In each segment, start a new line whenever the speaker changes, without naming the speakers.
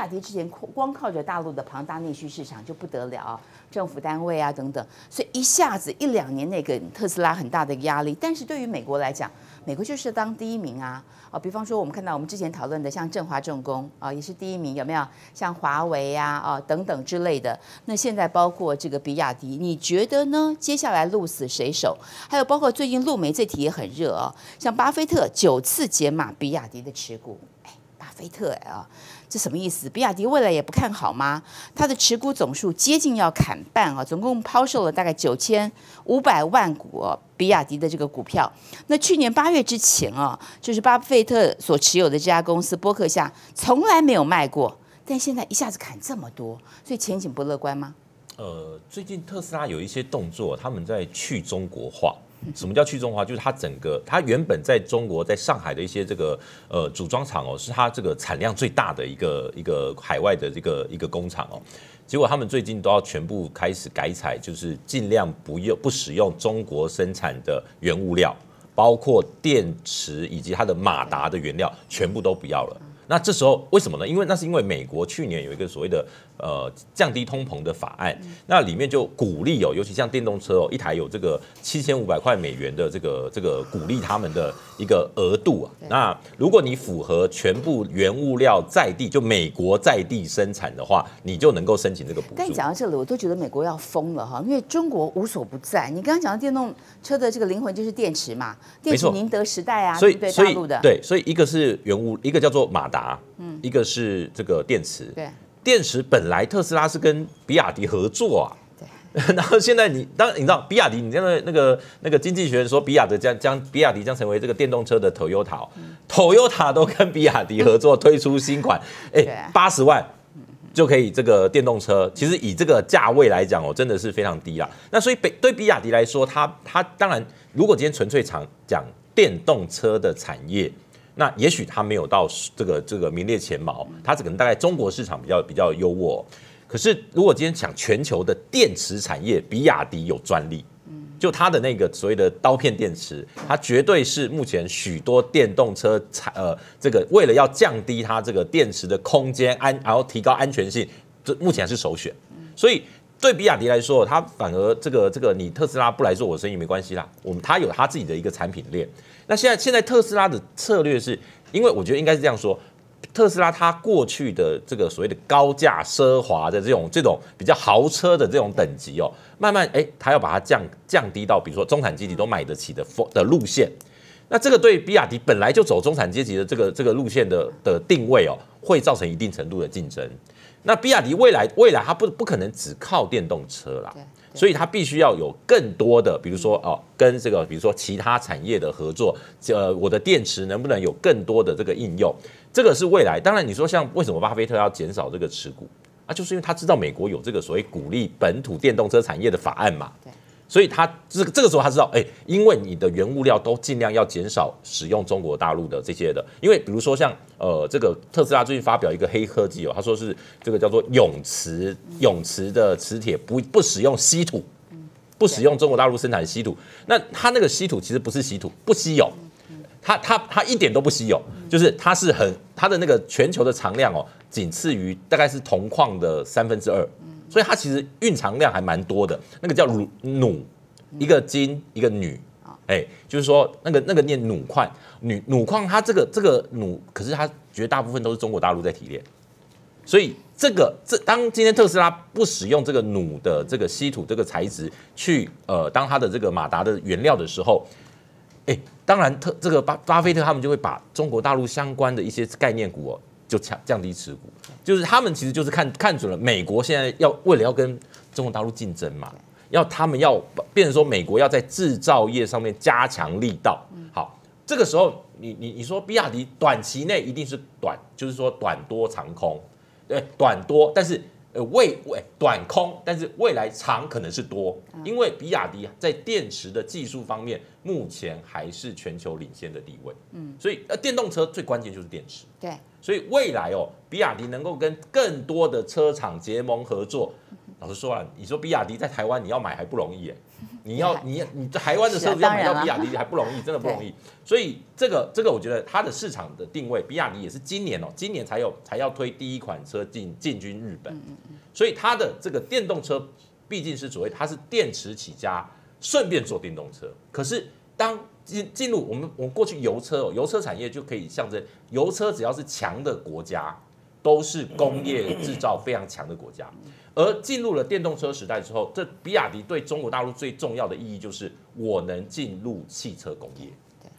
下跌之前，光靠着大陆的庞大内需市场就不得了，政府单位啊等等，所以一下子一两年内给特斯拉很大的压力。但是对于美国来讲，美国就是当第一名啊，啊，比方说我们看到我们之前讨论的像振华重工啊，也是第一名，有没有？像华为呀啊等等之类的。那现在包括这个比亚迪，你觉得呢？接下来鹿死谁手？还有包括最近陆梅这题也很热啊，像巴菲特九次解码比亚迪的持股。巴菲特哎啊，这什么意思？比亚迪未来也不看好吗？他的持股总数接近要砍半啊，总共抛售了大概九千五百万股比亚迪的这个股票。那去年八月之前啊，就是巴菲特所持有的这家公司博克夏从来没有卖过，但现在一下子砍这么多，所以前景不乐观吗？
呃，最近特斯拉有一些动作，他们在去中国化。什么叫去中华？化？就是它整个，它原本在中国，在上海的一些这个呃组装厂哦，是它这个产量最大的一个一个海外的这个一个工厂哦。结果他们最近都要全部开始改采，就是尽量不要不使用中国生产的原物料，包括电池以及它的马达的原料，全部都不要了。那这时候为什么呢？因为那是因为美国去年有一个所谓的呃降低通膨的法案，那里面就鼓励哦，尤其像电动车哦，一台有这个七千五百块美元的这个这个鼓励他们的一个额度啊。那如果你符合全部原物料在地，就美国在地生产的话，你就能够申请这个补助。但讲到
这里，我都觉得美国要疯了哈，因为中国无所不在。你刚刚讲的电动车的这个灵魂就是电池嘛，电池宁德时代啊，所以所以对，
所以一个是原物，一个叫做马达。啊，嗯，一个是这个电池，对，电池本来特斯拉是跟比亚迪合作啊，对，然后现在你，当然你知道比亚迪，你现在那个那个经济学人说比亚迪将将比亚迪将成为这个电动车的头优桃，头优桃都跟比亚迪合作推出新款，哎，八十万就可以这个电动车，其实以这个价位来讲哦，真的是非常低啦。那所以比对比亚迪来说，它它当然如果今天纯粹讲讲电动车的产业。那也许它没有到这个这个名列前茅，它只可能大概中国市场比较比较优渥。可是如果今天抢全球的电池产业，比亚迪有专利，就它的那个所谓的刀片电池，它绝对是目前许多电动车产呃这个为了要降低它这个电池的空间安，然后提高安全性，这目前是首选。所以。对比亚迪来说，它反而这个这个，你特斯拉不来做我生意没关系啦。我们它有它自己的一个产品链。那现在现在特斯拉的策略是，因为我觉得应该是这样说，特斯拉它过去的这个所谓的高价奢华的这种这种比较豪车的这种等级哦，慢慢哎，它要把它降降低到比如说中产阶级都买得起的风的路线。那这个对比亚迪本来就走中产阶级的这个这个路线的的定位哦，会造成一定程度的竞争。那比亚迪未来未来，它不不可能只靠电动车啦，对，所以它必须要有更多的，比如说哦，跟这个比如说其他产业的合作，呃，我的电池能不能有更多的这个应用？这个是未来。当然，你说像为什么巴菲特要减少这个持股啊？就是因为他知道美国有这个所谓鼓励本土电动车产业的法案嘛，对。所以他这这个时候他知道，哎，因为你的原物料都尽量要减少使用中国大陆的这些的，因为比如说像呃这个特斯拉最近发表一个黑科技哦，他说是这个叫做永磁永磁的磁铁，不不使用稀土，不使用中国大陆生产稀土。那它那个稀土其实不是稀土，不稀有，它它它一点都不稀有，就是它是很它的那个全球的储量哦，仅次于大概是铜矿的三分之二。所以它其实蕴藏量还蛮多的，那个叫“鲁”“弩”，一个“金”，一个“女”，哎，就是说那个那个念“弩矿”，“女”“弩矿”，它这个这个“弩”，可是它绝大部分都是中国大陆在提炼。所以这个这当今天特斯拉不使用这个“弩”的这个稀土这个材质去呃当它的这个马达的原料的时候，哎，当然特这个巴巴菲特他们就会把中国大陆相关的一些概念股哦。就降降低持股，就是他们其实就是看看准了美国现在要为了要跟中国大陆竞争嘛，要他们要变成说美国要在制造业上面加强力道。好，这个时候你你你说比亚迪短期内一定是短，就是说短多长空，对，短多，但是。呃，未未短空，但是未来长可能是多，因为比亚迪在电池的技术方面目前还是全球领先的地位。嗯，所以呃，电动车最关键就是电池。对，所以未来哦，比亚迪能够跟更多的车厂结盟合作。老实说啊，你说比亚迪在台湾你要买还不容易哎。你要你你台湾的车子要到比亚迪还不容易，真的不容易。所以这个这个，我觉得它的市场的定位，比亚迪也是今年哦，今年才有才要推第一款车进进军日本。所以它的这个电动车毕竟是所谓它是电池起家，顺便做电动车。可是当进进入我们我们过去油车哦，油车产业就可以象征油车，只要是强的国家。都是工业制造非常强的国家，而进入了电动车时代之后，这比亚迪对中国大陆最重要的意义就是我能进入汽车工业，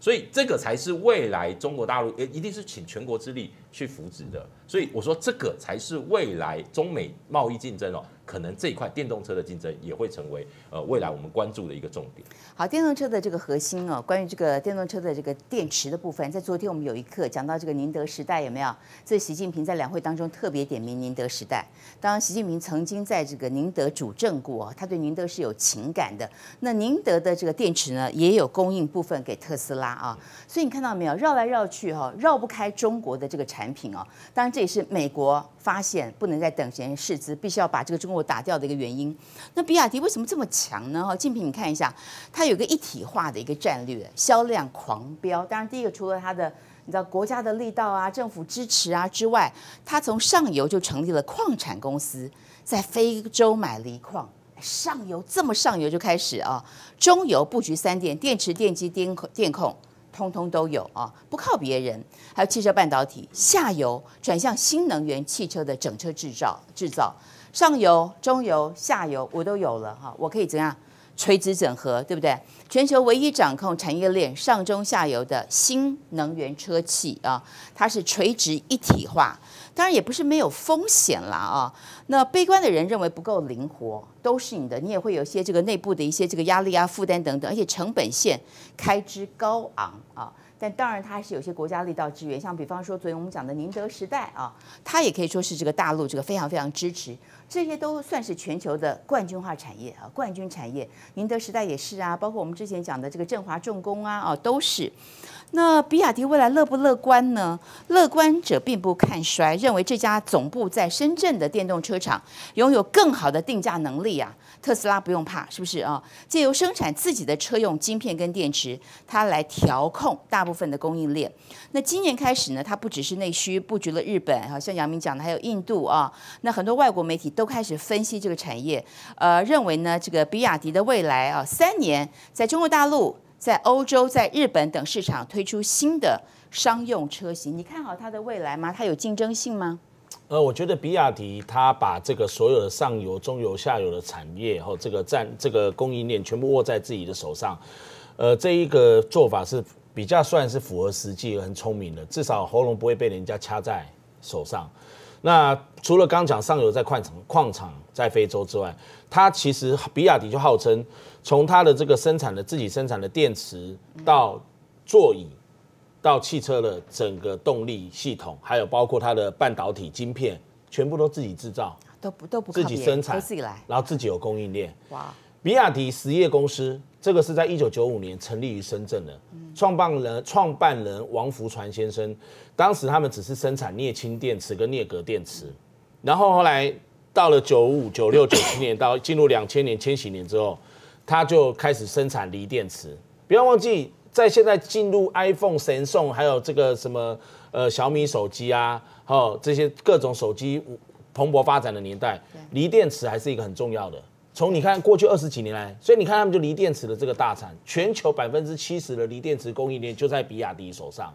所以这个才是未来中国大陆诶，一定是请全国之力去扶植的，所以我说这个才是未来中美贸易竞争哦。可能这一块电动车的竞争也会成为呃未来我们关注的一个重点。
好，电动车的这个核心哦，关于这个电动车的这个电池的部分，在昨天我们有一课讲到这个宁德时代有没有？这习近平在两会当中特别点名宁德时代。当习近平曾经在这个宁德主政过，他对宁德是有情感的。那宁德的这个电池呢，也有供应部分给特斯拉啊。所以你看到没有，绕来绕去哈，绕不开中国的这个产品哦。当然，这也是美国。发现不能再等闲视之，必须要把这个中国打掉的一个原因。那比亚迪为什么这么强呢？哈，竞平，你看一下，它有个一体化的一个战略，销量狂飙。当然，第一个除了它的，你知道国家的力道啊，政府支持啊之外，它从上游就成立了矿产公司，在非洲买锂矿，上游这么上游就开始啊，中游布局三电，电池、电机、电控、电控。通通都有啊，不靠别人。还有汽车半导体下游转向新能源汽车的整车制造制造，上游、中游、下游我都有了哈，我可以怎样？垂直整合，对不对？全球唯一掌控产业链上中下游的新能源车企啊，它是垂直一体化。当然也不是没有风险啦啊。那悲观的人认为不够灵活，都是你的，你也会有一些这个内部的一些这个压力啊、负担等等，而且成本线开支高昂啊。但当然它还是有些国家力道支援，像比方说昨天我们讲的宁德时代啊，它也可以说是这个大陆这个非常非常支持。这些都算是全球的冠军化产业啊，冠军产业，宁德时代也是啊，包括我们之前讲的这个振华重工啊，哦都是。那比亚迪未来乐不乐观呢？乐观者并不看衰，认为这家总部在深圳的电动车厂拥有更好的定价能力啊。特斯拉不用怕，是不是啊？借由生产自己的车用晶片跟电池，它来调控大部分的供应链。那今年开始呢，它不只是内需布局了日本，好像杨明讲的还有印度啊，那很多外国媒体都。都开始分析这个产业，呃，认为呢，这个比亚迪的未来啊，三年在中国大陆、在欧洲、在日本等市场推出新的商用车型，你看好它的未来吗？它有竞争性吗？
呃，我觉得比亚迪它把这个所有的上游、中游、下游的产业和这个占这个供应链全部握在自己的手上，呃，这一个做法是比较算是符合实际、很聪明的，至少喉咙不会被人家掐在手上。那除了刚讲上游在矿场矿场在非洲之外，它其实比亚迪就号称从它的这个生产的自己生产的电池到座椅到汽车的整个动力系统，还有包括它的半导体晶片，全部都自己制造，
都不都不自己生产，自己来，
然后自己有供应链。哇。比亚迪实业公司，这个是在一九九五年成立于深圳的，创办人创办人王福传先生，当时他们只是生产镍氢电池跟镍镉电池，然后后来到了九五九六九七年到进入两千年千禧年之后，他就开始生产锂电池。不要忘记，在现在进入 iPhone、神送还有这个什么呃小米手机啊，哦这些各种手机蓬勃发展的年代，锂电池还是一个很重要的。从你看过去二十几年来，所以你看他们就锂电池的这个大厂，全球百分之七十的锂电池供应链就在比亚迪手上。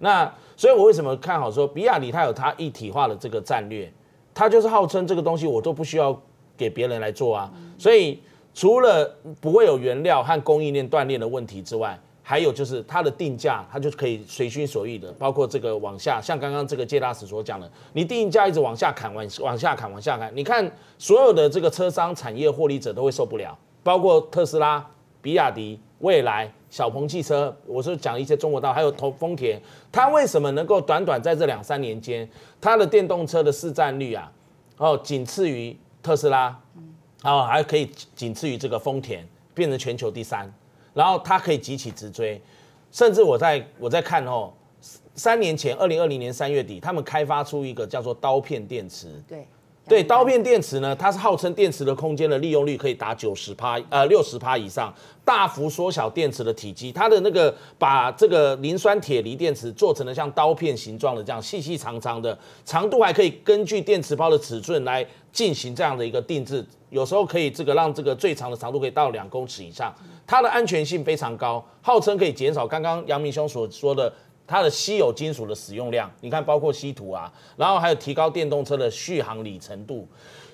那所以，我为什么看好说比亚迪它有它一体化的这个战略？它就是号称这个东西我都不需要给别人来做啊。所以除了不会有原料和供应链断裂的问题之外，还有就是它的定价，它就可以随心所欲的，包括这个往下，像刚刚这个杰达史所讲的，你定价一直往下砍，往往下砍，往下砍，你看所有的这个车商、产业获利者都会受不了，包括特斯拉、比亚迪、蔚来、小鹏汽车，我是讲一些中国道，还有头丰田，它为什么能够短短在这两三年间，它的电动车的市占率啊，哦，仅次于特斯拉，哦，还可以仅次于这个丰田，变成全球第三。然后它可以急起直追，甚至我在我在看哦，三年前，二零二零年三月底，他们开发出一个叫做刀片电池。对，对，刀片电池呢，它是号称电池的空间的利用率可以达九十帕呃六十帕以上，大幅缩小电池的体积。它的那个把这个磷酸铁锂电池做成了像刀片形状的这样细细长长的，长度还可以根据电池包的尺寸来进行这样的一个定制。有时候可以这个让这个最长的长度可以到两公尺以上，它的安全性非常高，号称可以减少刚刚杨明兄所说的它的稀有金属的使用量。你看，包括稀土啊，然后还有提高电动车的续航里程度。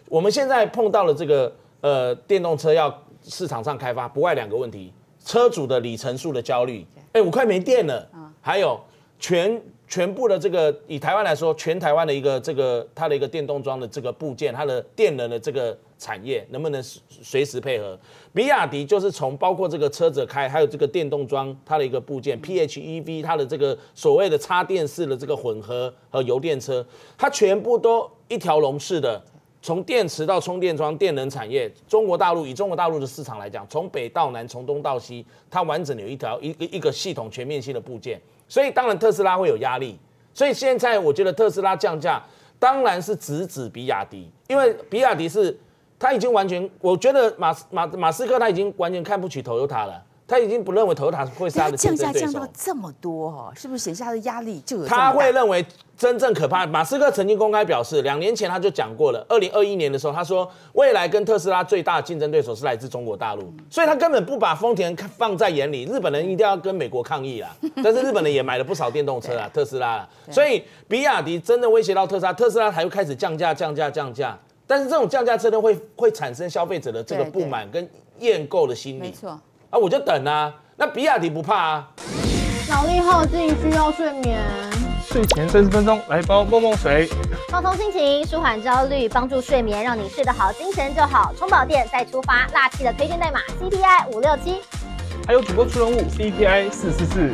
我们现在碰到了这个呃电动车要市场上开发，不外两个问题：车主的里程数的焦虑，哎，我快没电了；还有全。全部的这个以台湾来说，全台湾的一个这个它的一个电动装的这个部件，它的电能的这个产业能不能随随时配合？比亚迪就是从包括这个车子开，还有这个电动装它的一个部件，PHEV 它的这个所谓的插电式的这个混合和油电车，它全部都一条龙式的。从电池到充电桩、电能产业，中国大陆以中国大陆的市场来讲，从北到南，从东到西，它完整有一条一个一个系统全面性的部件，所以当然特斯拉会有压力。所以现在我觉得特斯拉降价，当然是直指比亚迪，因为比亚迪是它已经完全，我觉得马马马斯克他已经完全看不起 Toyota 了。他已经不认为头塔会杀的降价降到
这么多哦，是不是显下他的压力就？他会
认为真正可怕。马斯克曾经公开表示，两年前他就讲过了，二零二一年的时候，他说未来跟特斯拉最大的竞争对手是来自中国大陆，所以他根本不把丰田放在眼里。日本人一定要跟美国抗议啦，但是日本人也买了不少电动车啊，特斯拉。所以比亚迪真的威胁到特斯拉，特斯拉才会开始降价、降价、降价。但是这种降价真的会会产生消费者的这个不满跟厌购的心理，没错。啊，我就等啊。那比亚迪不怕啊？
脑力耗尽
需要睡眠，睡前三十分钟来包梦梦水，放松心情，舒缓
焦虑，帮助睡眠，让你睡得好，精神就好，充饱电再出发。辣气的推荐代码 C
P I 五六七，
还有主播出人物 C P I 四四四。